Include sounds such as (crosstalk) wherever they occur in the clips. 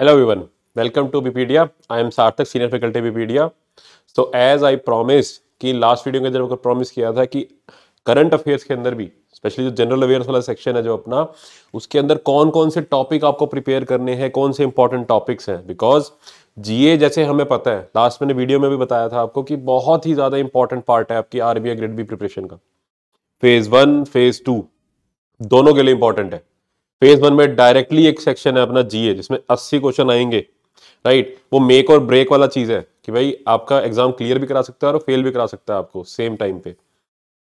Hello everyone welcome to बीपीडिया I am Sarthak senior faculty बीपीडिया so as I promise कि last video के अंदर आपको प्रॉमिस किया था कि करंट अफेयर्स के अंदर भी स्पेशली जो जनरल अवेयर्स वाला सेक्शन है जो अपना उसके अंदर कौन कौन से टॉपिक आपको प्रिपेयर करने हैं कौन से इंपॉर्टेंट टॉपिक्स हैं बिकॉज जीए जैसे हमें पता है लास्ट मैंने वीडियो में भी बताया था आपको कि बहुत ही ज़्यादा इंपॉर्टेंट पार्ट है आपकी आरबीआई ग्रेड बी प्रिपरेशन का फेज़ वन फेज़ टू दोनों के लिए इंपॉर्टेंट है फेज वन में डायरेक्टली एक सेक्शन है अपना जीए जिसमें 80 क्वेश्चन आएंगे राइट वो मेक और ब्रेक वाला चीज है कि भाई आपका एग्जाम क्लियर भी करा सकता है और फेल भी करा सकता है आपको सेम टाइम पे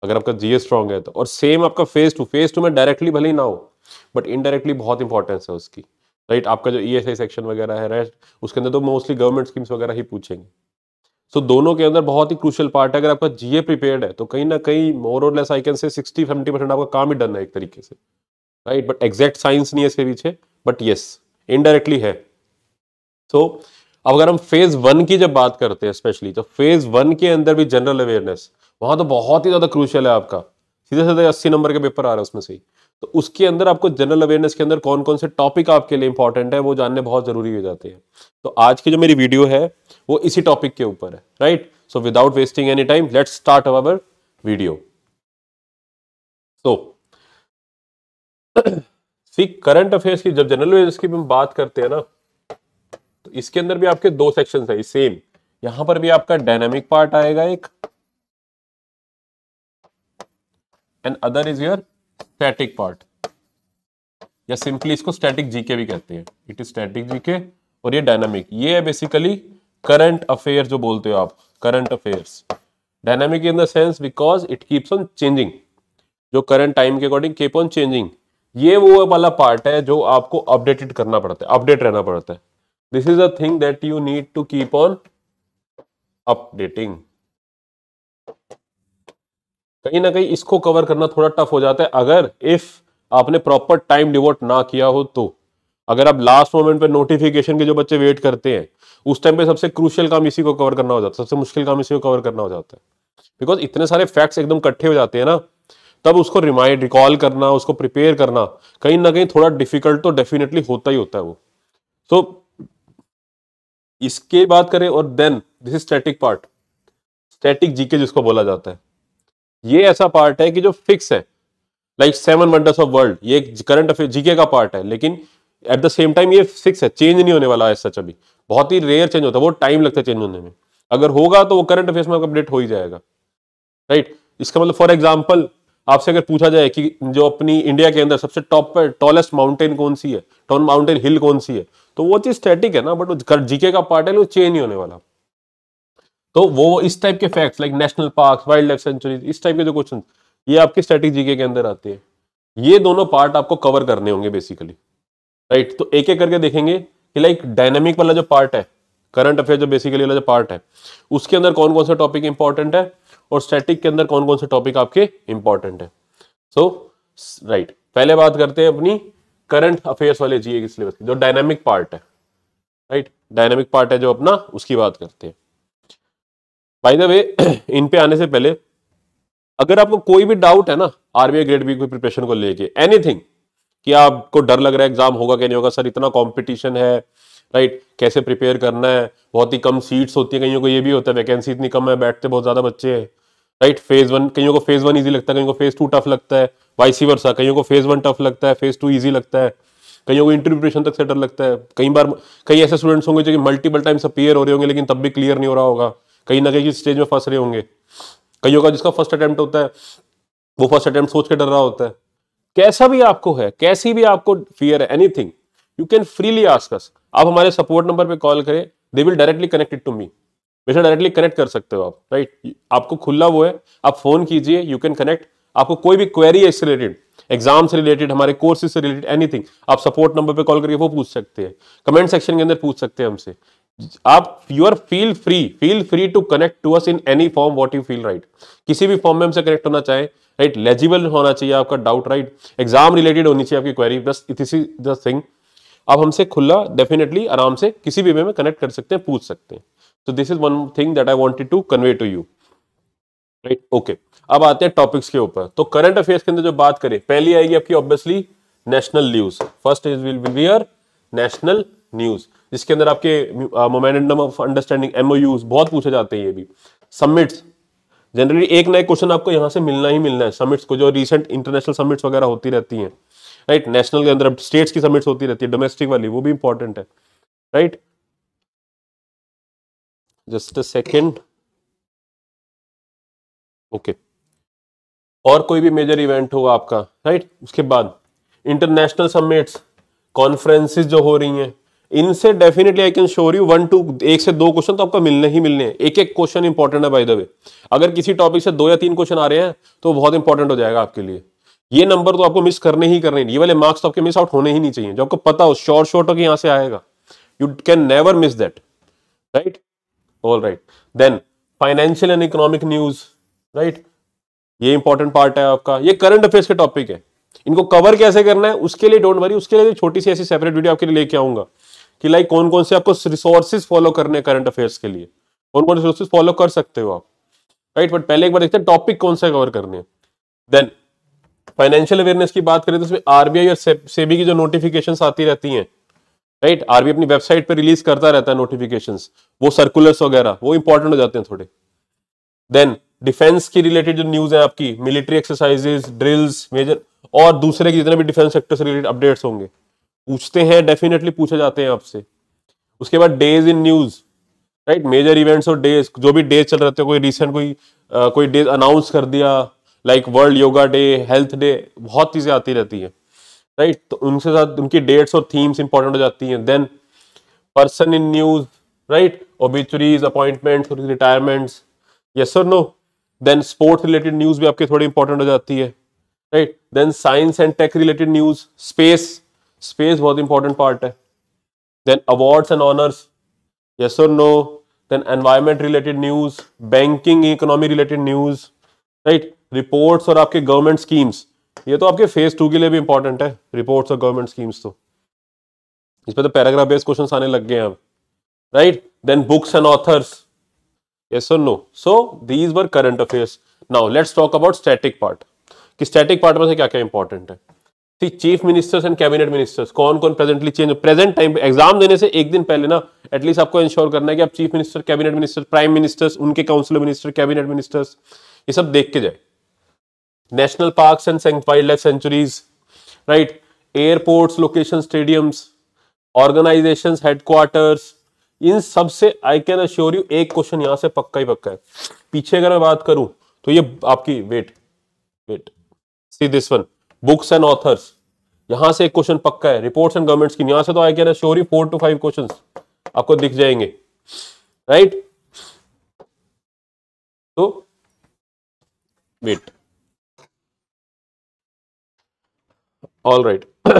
अगर आपका जीए स्ट्रांग है तो और सेम आपका फेज टू फेज टू में डायरेक्टली भले ही ना हो बट इनडायरेक्टली बहुत इंपॉर्टेंस है उसकी राइट आपका जो ई e सेक्शन वगैरह है राइट उसके अंदर तो मोस्टली गवर्नमेंट स्कीम्स वगैरह ही पूछेंगे सो so, दोनों के अंदर बहुत ही क्रूशल पार्ट है अगर आपका जीए प्रिपेयर्ड है तो कहीं ना कहीं मोर और less I can say sixty seventy percent आपका काम ही डन है एक तरीके से राइट बट एग्जैक्ट साइंस नहीं है इसके पीछे बट यस इनडायरेक्टली है सो so, अब अगर हम फेज वन की जब बात करते हैं स्पेशली तो फेज वन के अंदर भी जनरल अवेयरनेस वहां तो बहुत ही ज्यादा क्रूशियल है आपका सीधे सीधे अस्सी नंबर के पेपर आ रहे हैं उसमें से तो उसके अंदर आपको जनरल अवेयरनेस के अंदर कौन कौन से टॉपिक आपके लिए इंपॉर्टेंट है वो जानने बहुत जरूरी हो जाते हैं तो आज की जो मेरी वीडियो है वो इसी टॉपिक के ऊपर है right so without wasting any time let's start our video so see current affairs की जब जनरल अफेयर्स की हम बात करते हैं ना तो इसके अंदर भी आपके दो सेक्शन है सेम यहां पर भी आपका डायनामिक पार्ट आएगा एक and other is your static part या सिंपली इसको स्टैटिक जीके भी कहते हैं इट इज स्टैटिक जीके और ये डायनामिक ये है बेसिकली करंट अफेयर जो बोलते हो आप current affairs dynamic in the sense because it keeps on changing जो करंट टाइम के अकॉर्डिंग कीप ऑन चेंजिंग ये वो वाला पार्ट है जो आपको अपडेटेड करना पड़ता है अपडेट रहना पड़ता है this is a thing that you need to keep on updating कहीं ना कहीं इसको कवर करना थोड़ा टफ हो जाता है अगर इफ आपने प्रॉपर टाइम डिवोट ना किया हो तो अगर आप लास्ट मोमेंट पे नोटिफिकेशन के जो बच्चे वेट करते हैं उस टाइम पे सबसे क्रूशियल काम इसी को कवर करना हो जाता है सबसे मुश्किल काम इसी को कवर करना हो जाता है बिकॉज इतने सारे फैक्ट्स एकदम इकट्ठे हो जाते हैं ना तब उसको रिमाइंड रिकॉल करना उसको प्रिपेयर करना कहीं ना कहीं थोड़ा डिफिकल्ट तो डेफिनेटली होता ही होता है वो तो इसके बात करें और then this is static part static GK जिसको बोला जाता है ये ऐसा पार्ट है कि जो फिक्स है like seven wonders of world ये करंट अफेयर जीके का पार्ट है लेकिन एट द सेम टाइम ये फिक्स है चेंज नहीं होने वाला है सच अभी बहुत ही रेयर चेंज होता है बहुत टाइम लगता है चेंज होने में अगर होगा तो वो करंट अफेयर्स में अपडेट हो ही जाएगा राइट right? इसका मतलब फॉर एग्जाम्पल आपसे अगर पूछा जाए कि जो अपनी इंडिया के अंदर सबसे टॉप पर टॉलेस्ट माउंटेन कौन सी है टॉप माउंटेन हिल कौन सी है तो वो चीज स्टैटिक है ना बट जीके का पार्ट है वो चेंज नहीं होने वाला तो वो इस टाइप के facts like national park wild life sanctuary इस टाइप के जो क्वेश्चन ये आपके स्टैटिक जीके के अंदर आते हैं ये दोनों पार्ट आपको कवर करने होंगे बेसिकली राइट तो एक एक करके देखेंगे कि लाइक डायनेमिक वाला जो पार्ट है करंट अफेयर जो बेसिकली वाला जो पार्ट है उसके अंदर कौन कौन सा टॉपिक इंपॉर्टेंट है और स्टैटिक के अंदर कौन कौन से टॉपिक आपके इंपॉर्टेंट है सो so, राइट right. पहले बात करते हैं अपनी करंट अफेयर्स वाले जीए के सिलेबस की जो डायनेमिक पार्ट है राइट डायनेमिक पार्ट है जो अपना उसकी बात करते हैं बाय द वे इन पे आने से पहले अगर आपको कोई भी डाउट है ना आरबीआई ग्रेड बी की प्रिपरेशन को लेके एनीथिंग कि आपको डर लग रहा है एग्जाम होगा क्या नहीं होगा सर इतना कंपटीशन है राइट कैसे प्रिपेयर करना है बहुत ही कम सीट्स होती है कहीं को ये भी होता है वैकेंसी इतनी कम है बैठते बहुत ज्यादा बच्चे हैं राइट फेज वन कईयों को फेज वन ईजी लगता है कहीं को फेज टू टफ लगता है वाइसी वर्षा कहीं को फेज वन टफ लगता है फेज टू ईजी लगता है कहीं को इंटरप्रिटेशन तक से डर लगता है कई बार कई ऐसे स्टूडेंट्स होंगे जो कि मल्टीपल टाइम्स अपीयर हो रहे होंगे लेकिन तब भी क्लियर नहीं हो रहा होगा कहीं ना कहीं स्टेज में फंस रहे होंगे कईयों का जिसका फर्स्ट अटैम्प्ट होता है वो फर्स्ट अटैम्प्ट सोच के डर रहा होता है कैसा भी आपको है कैसी भी आपको फियर है anything you can freely ask us आप हमारे सपोर्ट नंबर पे कॉल करें they will directly connected to me बेशक डायरेक्टली कनेक्ट कर सकते हो आप राइट आपको खुला वो है आप फोन कीजिए यू कैन कनेक्ट आपको कोई भी क्वेरी है इससे रिलेटेड एग्जाम से रिलेटेड हमारे कोर्सेज से रिलेटेड एनीथिंग आप सपोर्ट नंबर पर कॉल करके वो पूछ सकते हैं कमेंट सेक्शन के अंदर पूछ सकते हैं हमसे आप you are feel free feel free to connect to us in any form what you feel right किसी भी फॉर्म में हमसे कनेक्ट होना चाहे राइट लेजिबल होना चाहिए आपका डाउट राइट एग्जाम रिलेटेड होनी चाहिए आपकी क्वेरी बस इट इज द थिंग आप हमसे खुला डेफिनेटली आराम से किसी भी वे में कनेक्ट कर सकते हैं पूछ सकते हैं so this is one thing that I wanted to convey to you right okay अब आते हैं टॉपिक्स के ऊपर तो करंट अफेयर्स के अंदर जो बात करें पहली आएगी आपकी obviously national news first is will be your national news जिसके अंदर आपके memorandum of understanding MoUs बहुत पूछे जाते हैं ये भी समिट्स जनरली एक नए क्वेश्चन आपको यहाँ से मिलना ही मिलना है समिट्स को जो रिसेंट इंटरनेशनल समिट्स वगैरह होती रहती हैं राइट नेशनल के अंदर स्टेट्स की समिट्स होती रहती है डोमेस्टिक वाली वो भी इंपॉर्टेंट है right right? Just a second okay और कोई भी मेजर इवेंट होगा आपका राइट उसके बाद इंटरनेशनल समिट्स कॉन्फ्रेंसिस जो हो रही हैं इनसे definitely I can sure you one two एक से दो क्वेश्चन तो आपका मिलने ही मिलने हैं एक एक क्वेश्चन इंपॉर्टेंट है बाय द वे अगर किसी टॉपिक से दो या तीन क्वेश्चन आ रहे हैं तो बहुत इंपॉर्टेंट हो जाएगा आपके लिए ये नंबर तो आपको मिस करने ही करने ये वाले मार्क्स तो आपके मिस आउट होने ही नहीं चाहिए जो आपको पता हो शॉर्ट शॉर्ट होकर यहाँ से आएगा you can never miss that right all right then financial and economic news right ये इंपॉर्टेंट पार्ट है आपका ये करंट अफेयर्स के टॉपिक है इनको कवर कैसे करना है उसके लिए डोंट वरी उसके लिए तो छोटी सी ऐसी सेपरेट वीडियो आपके लिए लेके आऊंगा कि लाइक कौन कौन से आपको रिसोर्सेज फॉलो करने हैं करंट अफेयर्स के लिए कौन कौन से रिसोर्सेज फॉलो कर सकते हो आप राइट बट पहले एक बार देखते हैं टॉपिक कौन सा कवर करने हैं देन फाइनेंशियल अवेयरनेस की बात करें तो उसमें आरबीआई और सेबी की जो नोटिफिकेशन आती रहती हैं राइट आरबी अपनी वेबसाइट पर रिलीज करता रहता है नोटिफिकेशन वो सर्कुलर्स वगैरह वो इंपॉर्टेंट हो जाते हैं थोड़े देन डिफेंस की रिलेटेड जो न्यूज है आपकी मिलिट्री एक्सरसाइजेस ड्रिल्स मेजर और दूसरे के जितने भी डिफेंस सेक्टर से रिलेटेड अपडेट्स होंगे पूछते हैं डेफिनेटली पूछे जाते हैं आपसे उसके बाद days in news right major events और डेज जो भी डेज चल रहे थे कोई रिसेंट कोई आ, कोई डेज अनाउंस कर दिया like world yoga day health day बहुत चीजें आती रहती हैं राइट right? तो उनके साथ उनकी डेट्स और थीम्स इंपॉर्टेंट हो जाती हैं then person in news right obituaries appointments retirements yes और no then sports related news भी आपकी थोड़ी इंपॉर्टेंट हो जाती है right then science and tech related news space space बहुत इंपॉर्टेंट पार्ट है then awards and honours yes और no then environment related news banking economy related news right reports और आपके गवर्नमेंट स्कीम्स ये तो आपके फेज टू के लिए भी इंपॉर्टेंट है रिपोर्ट्स और गवर्नमेंट स्कीम्स तो इस पर तो पैराग्राफ बेस्ड क्वेश्चन आने लग गए हैं right then books and authors yes और no so these were current affairs now let's talk about static part कि स्टैटिक पार्ट में से क्या क्या इंपॉर्टेंट है chief ministers and cabinet ministers कौन कौन presently change present time exam देने से एक दिन पहले ना एटलीस्ट आपको इंश्योर करना है कि आप chief minister cabinet minister prime ministers उनके काउंसिलर मिनिस्टर कैबिनेट मिनिस्टर्स ये सब देख के जाए national parks wild life sanctuaries right Airports, location stadiums, organisation headquarters. इन सबसे आई कैन अश्योर यू एक क्वेश्चन यहां से पक्का ही पक्का है पीछे अगर मैं बात करूं तो ये आपकी wait wait see this one books and authors यहां से एक क्वेश्चन पक्का है रिपोर्ट्स एंड गवर्नमेंट स्कीम यहां से तो I can assure you four to five question आपको दिख जाएंगे राइट right? तो wait all right (clears throat)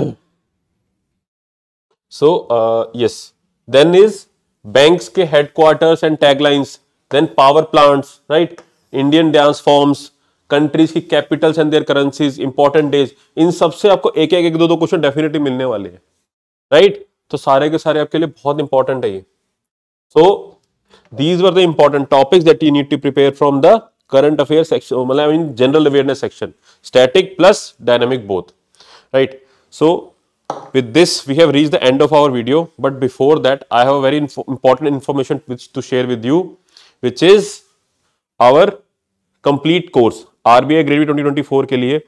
so uh, yes then is banks ke headquarters and taglines then power plants right indian dance forms countries की capitals and their currencies important days इन सबसे आपको एक एक एक दो दो क्वेश्चन डेफिनेटली मिलने वाले हैं राइट right? तो सारे के सारे आपके लिए बहुत इंपॉर्टेंट है ये so these were the important topics that you need to prepare from the current affair section मतलब general awareness section static plus dynamic both right so with this we have reached the end of our video but before that i have a very inf important information which to share with you which is our complete course rbi grade B 2024 ke liye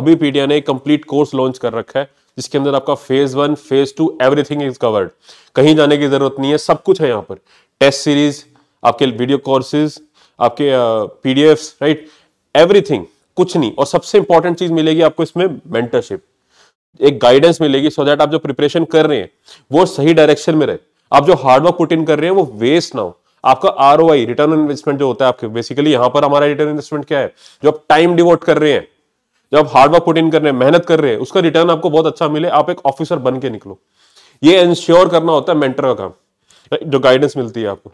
abhi PTI ne complete course launch kar rakha hai जिसके अंदर आपका phase one phase two everything is covered कहीं जाने की जरूरत नहीं है सब कुछ है यहाँ पर टेस्ट सीरीज आपके वीडियो कोर्सेज आपके पीडीएफ्स राइट एवरीथिंग कुछ नहीं और सबसे इंपॉर्टेंट चीज मिलेगी आपको इसमें मेंटरशिप एक गाइडेंस मिलेगी सो so दैट आप जो प्रिपरेशन कर रहे हैं वो सही डायरेक्शन में रहे आप जो हार्डवर्क पुट इन कर रहे हैं वो वेस्ट ना हो आपका आर रिटर्न इन्वेस्टमेंट जो होता है आपके बेसिकली यहां पर हमारा रिटर्न इन्वेस्टमेंट क्या है जो आप टाइम डिवोट कर रहे हैं जो आप हार्डवर्क पुट इन कर रहे हैं मेहनत कर रहे हैं उसका रिटर्न आपको बहुत अच्छा मिले आप एक ऑफिसर बन के निकलो ये इंश्योर करना होता है मेंटर का काम जो गाइडेंस मिलती है आपको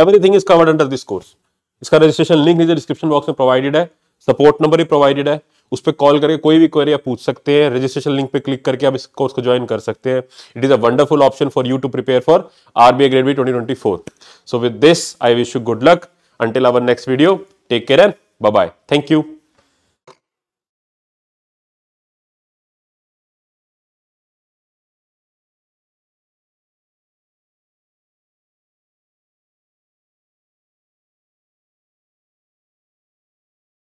everything is covered under this course इसका रजिस्ट्रेशन लिंक नीचे डिस्क्रिप्शन बॉक्स में प्रोवाइडेड है सपोर्ट नंबर भी प्रोवाइडेड है उस पर कॉल करके कोई भी क्वेरी आप पूछ सकते हैं रजिस्ट्रेशन लिंक पे क्लिक करके आप इस कोर्स को ज्वाइन कर सकते हैं it is a wonderful option for you to prepare for RBI grade B twenty twenty four so with this I wish you good luck until our next video take care and bye thank you